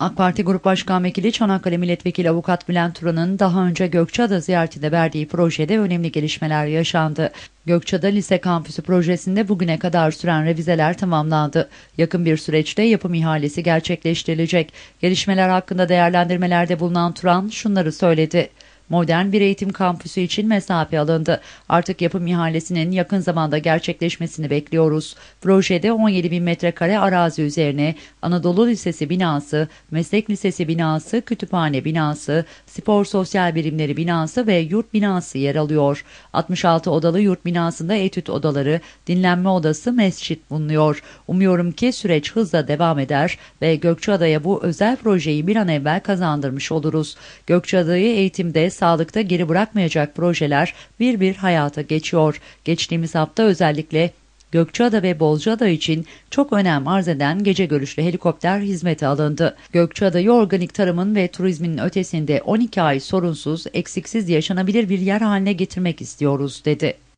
AK Parti Grup Başkan Vekili Çanakkale Milletvekili Avukat Bülent Turan'ın daha önce Gökçeada ziyaretinde verdiği projede önemli gelişmeler yaşandı. Gökçeada Lise Kampüsü projesinde bugüne kadar süren revizeler tamamlandı. Yakın bir süreçte yapım ihalesi gerçekleştirilecek. Gelişmeler hakkında değerlendirmelerde bulunan Turan şunları söyledi. Modern bir eğitim kampüsü için mesafe alındı. Artık yapım ihalesinin yakın zamanda gerçekleşmesini bekliyoruz. Projede 17 bin metrekare arazi üzerine Anadolu Lisesi binası, Meslek Lisesi binası, kütüphane binası, spor sosyal birimleri binası ve yurt binası yer alıyor. 66 odalı yurt binasında etüt odaları, dinlenme odası, mescit bulunuyor. Umuyorum ki süreç hızla devam eder ve Gökçeada'ya bu özel projeyi bir an evvel kazandırmış oluruz. Gökçeada'yı eğitimde sağlıkta geri bırakmayacak projeler bir bir hayata geçiyor. Geçtiğimiz hafta özellikle Gökçeada ve Bozcaada için çok önem arz eden gece görüşlü helikopter hizmeti alındı. Gökçeada organik tarımın ve turizmin ötesinde 12 ay sorunsuz, eksiksiz yaşanabilir bir yer haline getirmek istiyoruz dedi.